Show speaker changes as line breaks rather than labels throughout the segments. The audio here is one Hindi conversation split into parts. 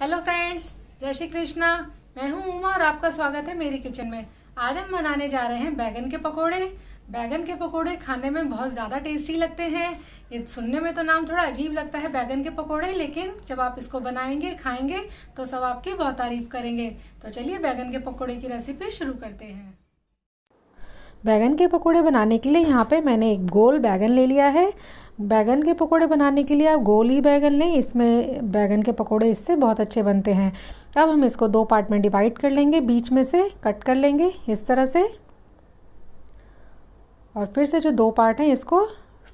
हेलो फ्रेंड्स जय श्री कृष्णा मैं हूं उमा और आपका स्वागत है मेरी किचन में आज हम बनाने जा रहे हैं बैगन के पकोड़े बैगन के पकोड़े खाने में बहुत ज़्यादा टेस्टी लगते हैं ये सुनने में तो नाम थोड़ा अजीब लगता है बैगन के पकोड़े लेकिन जब आप इसको बनाएंगे खाएंगे तो सब आपकी बहुत तारीफ करेंगे तो चलिए बैगन के पकौड़े की रेसिपी शुरू करते हैं बैगन के पकौड़े बनाने के लिए यहाँ पे मैंने एक गोल बैगन ले लिया है बैगन के पकोड़े बनाने के लिए आप गोल ही बैगन लें इसमें बैगन के पकोड़े इससे बहुत अच्छे बनते हैं अब हम इसको दो पार्ट में डिवाइड कर लेंगे बीच में से कट कर लेंगे इस तरह से और फिर से जो दो पार्ट हैं इसको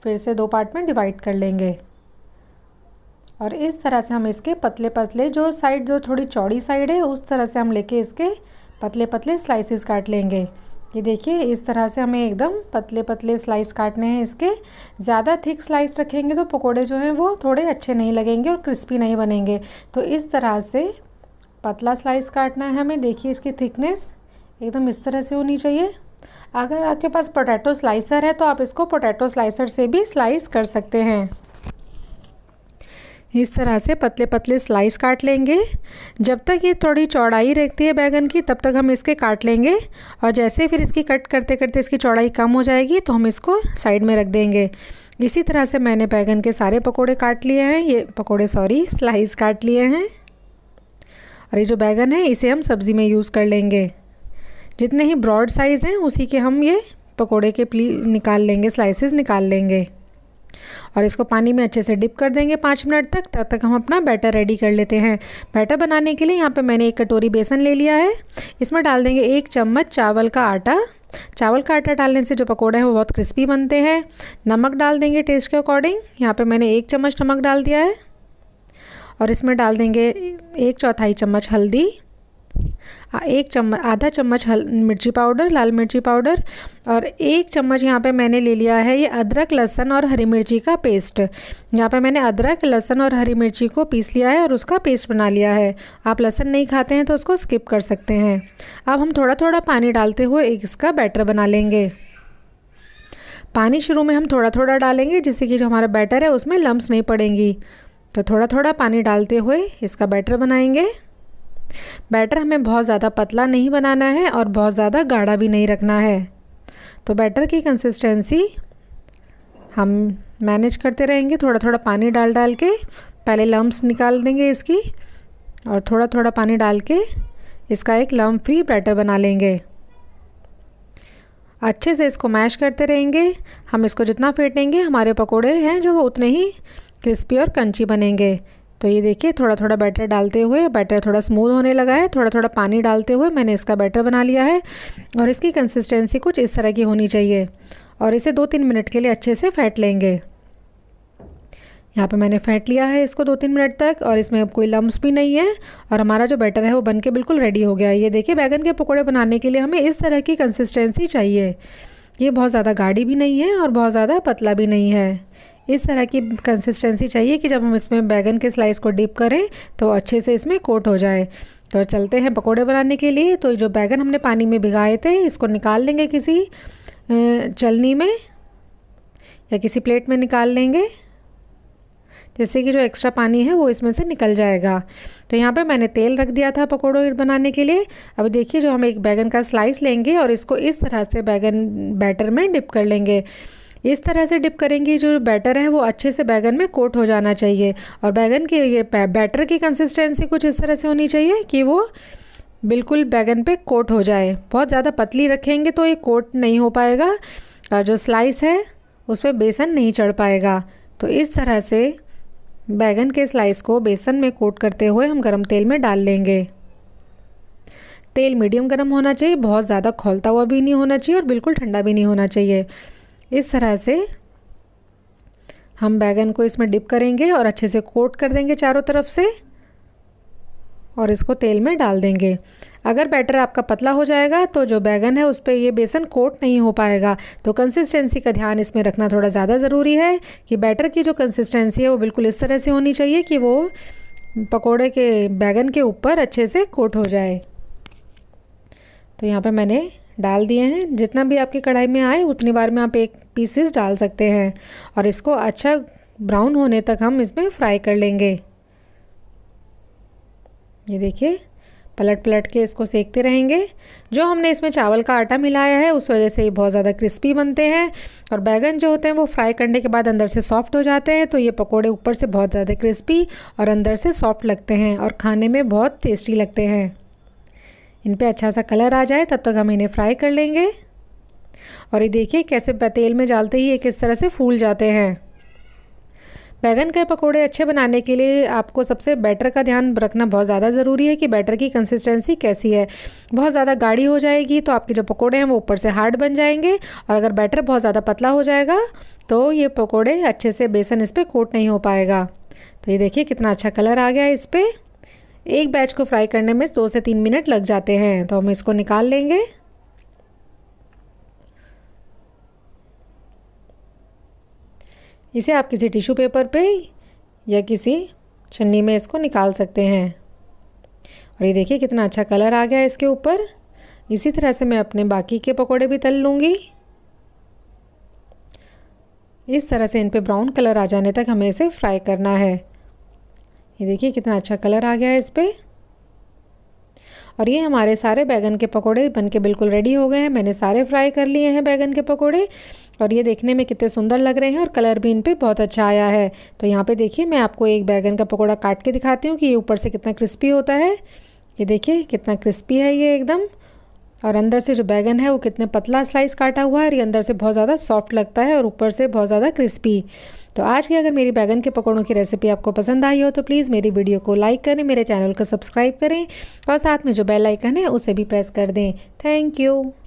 फिर से दो पार्ट में डिवाइड कर लेंगे और इस तरह से हम इसके पतले पतले जो साइड जो थोड़ी चौड़ी साइड है उस तरह से हम लेके इसके पतले पतले स्लाइसिस काट लेंगे ये देखिए इस तरह से हमें एकदम पतले पतले स्लाइस काटने हैं इसके ज़्यादा थिक स्लाइस रखेंगे तो पकोड़े जो हैं वो थोड़े अच्छे नहीं लगेंगे और क्रिस्पी नहीं बनेंगे तो इस तरह से पतला स्लाइस काटना है हमें देखिए इसकी थिकनेस एकदम इस तरह से होनी चाहिए अगर आपके पास पोटैटो स्लाइसर है तो आप इसको पोटैटो स्लाइसर से भी स्लाइस कर सकते हैं इस तरह से पतले पतले स्लाइस काट लेंगे जब तक ये थोड़ी चौड़ाई रहती है बैगन की तब तक हम इसके काट लेंगे और जैसे फिर इसकी कट करते करते इसकी चौड़ाई कम हो जाएगी तो हम इसको साइड में रख देंगे इसी तरह से मैंने बैगन के सारे पकोड़े काट लिए हैं ये पकोड़े सॉरी स्लाइस काट लिए हैं और ये जो बैगन है इसे हम सब्ज़ी में यूज़ कर लेंगे जितने ही ब्रॉड साइज़ हैं उसी के हम ये पकोड़े के प्ली निकाल लेंगे स्लाइसेस निकाल लेंगे और इसको पानी में अच्छे से डिप कर देंगे पाँच मिनट तक तब तक, हम अपना बैटर रेडी कर लेते हैं बैटर बनाने के लिए यहाँ पे मैंने एक कटोरी बेसन ले लिया है इसमें डाल देंगे एक चम्मच चावल का आटा चावल का आटा डालने से जो पकौड़े हैं वो बहुत क्रिस्पी बनते हैं नमक डाल देंगे टेस्ट के अकॉर्डिंग यहाँ पर मैंने एक चम्मच नमक डाल दिया है और इसमें डाल देंगे एक चौथाई चम्मच हल्दी एक चम्मच आधा चम्मच हल मिर्ची पाउडर लाल मिर्ची पाउडर और एक चम्मच यहाँ पे मैंने ले लिया है ये अदरक लहसन और हरी मिर्ची का पेस्ट यहाँ पे मैंने अदरक लहसन और हरी मिर्ची को पीस लिया है और उसका पेस्ट बना लिया है आप लहसन नहीं खाते हैं तो उसको स्किप कर सकते हैं अब हम थोड़ा थोड़ा पानी डालते हुए एक इसका बैटर बना लेंगे पानी शुरू में हम थोड़ा थोड़ा डालेंगे जिससे कि जो हमारा बैटर है उसमें लम्ब नहीं पड़ेंगी तो थोड़ा थोड़ा पानी डालते हुए इसका बैटर बनाएंगे बैटर हमें बहुत ज़्यादा पतला नहीं बनाना है और बहुत ज़्यादा गाढ़ा भी नहीं रखना है तो बैटर की कंसिस्टेंसी हम मैनेज करते रहेंगे थोड़ा थोड़ा पानी डाल डाल के पहले लम्ब्स निकाल देंगे इसकी और थोड़ा थोड़ा पानी डाल के इसका एक लम्ब फ्री बैटर बना लेंगे अच्छे से इसको मैश करते रहेंगे हम इसको जितना फेंटेंगे हमारे पकोड़े हैं जो वो उतने ही क्रिस्पी और कंची बनेंगे तो ये देखिए थोड़ा थोड़ा बैटर डालते हुए बैटर थोड़ा स्मूथ होने लगा है थोड़ा थोड़ा पानी डालते हुए मैंने इसका बैटर बना लिया है और इसकी कंसिस्टेंसी कुछ इस तरह की होनी चाहिए और इसे दो तीन मिनट के लिए अच्छे से फेंट लेंगे यहाँ पे मैंने फेंट लिया है इसको दो तीन मिनट तक और इसमें अब कोई लम्ब भी नहीं है और हमारा जो बैटर है वो बन के बिल्कुल रेडी हो गया है ये देखिए बैगन के पकौड़े बनाने के लिए हमें इस तरह की कंसिस्टेंसी चाहिए ये बहुत ज़्यादा गाढ़ी भी नहीं है और बहुत ज़्यादा पतला भी नहीं है इस तरह की कंसिस्टेंसी चाहिए कि जब हम इसमें बैगन के स्लाइस को डिप करें तो अच्छे से इसमें कोट हो जाए तो चलते हैं पकोड़े बनाने के लिए तो जो बैगन हमने पानी में भिगाए थे इसको निकाल लेंगे किसी चलनी में या किसी प्लेट में निकाल लेंगे जिससे कि जो एक्स्ट्रा पानी है वो इसमें से निकल जाएगा तो यहाँ पे मैंने तेल रख दिया था पकौड़ों बनाने के लिए अब देखिए जो हम एक बैगन का स्लाइस लेंगे और इसको इस तरह से बैगन बैटर में डिप कर लेंगे इस तरह से डिप करेंगे जो बैटर है वो अच्छे से बैगन में कोट हो जाना चाहिए और बैगन के ये बैटर की कंसिस्टेंसी कुछ इस तरह से होनी चाहिए कि वो बिल्कुल बैगन पे कोट हो जाए बहुत ज़्यादा पतली रखेंगे तो ये कोट नहीं हो पाएगा और जो स्लाइस है उस पर बेसन नहीं चढ़ पाएगा तो इस तरह से बैगन के स्लाइस को बेसन में कोट करते हुए हम गरम तेल में डाल लेंगे तेल मीडियम गर्म होना चाहिए बहुत ज़्यादा खोलता हुआ भी नहीं होना चाहिए और बिल्कुल ठंडा भी नहीं होना चाहिए इस तरह से हम बैगन को इसमें डिप करेंगे और अच्छे से कोट कर देंगे चारों तरफ से और इसको तेल में डाल देंगे अगर बैटर आपका पतला हो जाएगा तो जो बैगन है उस पर ये बेसन कोट नहीं हो पाएगा तो कंसिस्टेंसी का ध्यान इसमें रखना थोड़ा ज़्यादा ज़रूरी है कि बैटर की जो कंसिस्टेंसी है वो बिल्कुल इस तरह से होनी चाहिए कि वो पकोड़े के बैगन के ऊपर अच्छे से कोट हो जाए तो यहाँ पे मैंने डाल दिए हैं जितना भी आपकी कढ़ाई में आए उतनी बार में आप एक पीसेस डाल सकते हैं और इसको अच्छा ब्राउन होने तक हम इसमें फ्राई कर लेंगे ये देखिए पलट पलट के इसको सेकते रहेंगे जो हमने इसमें चावल का आटा मिलाया है उस वजह से ये बहुत ज़्यादा क्रिस्पी बनते हैं और बैगन जो होते हैं वो फ्राई करने के बाद अंदर से सॉफ्ट हो जाते हैं तो ये पकोड़े ऊपर से बहुत ज़्यादा क्रिस्पी और अंदर से सॉफ्ट लगते हैं और खाने में बहुत टेस्टी लगते हैं इन पर अच्छा सा कलर आ जाए तब तक हम इन्हें फ्राई कर लेंगे और ये देखिए कैसे तेल में जालते ही ये किस तरह से फूल जाते हैं बैगन के पकोड़े अच्छे बनाने के लिए आपको सबसे बैटर का ध्यान रखना बहुत ज़्यादा ज़रूरी है कि बैटर की कंसिस्टेंसी कैसी है बहुत ज़्यादा गाढ़ी हो जाएगी तो आपके जो पकोड़े हैं वो ऊपर से हार्ड बन जाएंगे और अगर बैटर बहुत ज़्यादा पतला हो जाएगा तो ये पकोड़े अच्छे से बेसन इस पर कोट नहीं हो पाएगा तो ये देखिए कितना अच्छा कलर आ गया इस पर एक बैच को फ्राई करने में दो से तीन मिनट लग जाते हैं तो हम इसको निकाल लेंगे इसे आप किसी टिश्यू पेपर पे या किसी छन्नी में इसको निकाल सकते हैं और ये देखिए कितना अच्छा कलर आ गया है इसके ऊपर इसी तरह से मैं अपने बाकी के पकोड़े भी तल लूँगी इस तरह से इन पे ब्राउन कलर आ जाने तक हमें इसे फ्राई करना है ये देखिए कितना अच्छा कलर आ गया है इस पर और ये हमारे सारे बैगन के पकोड़े बन के बिल्कुल रेडी हो गए हैं मैंने सारे फ्राई कर लिए हैं बैगन के पकोड़े और ये देखने में कितने सुंदर लग रहे हैं और कलर भी इन पर बहुत अच्छा आया है तो यहाँ पे देखिए मैं आपको एक बैगन का पकोड़ा काट के दिखाती हूँ कि ये ऊपर से कितना क्रिस्पी होता है ये देखिए कितना क्रिस्पी है ये एकदम और अंदर से जो बैगन है वो कितने पतला स्लाइस काटा हुआ है और ये अंदर से बहुत ज़्यादा सॉफ्ट लगता है और ऊपर से बहुत ज़्यादा क्रिस्पी तो आज की अगर मेरी बैगन के पकौड़ों की रेसिपी आपको पसंद आई हो तो प्लीज़ मेरी वीडियो को लाइक करें मेरे चैनल को सब्सक्राइब करें और साथ में जो बेलाइकन है उसे भी प्रेस कर दें थैंक यू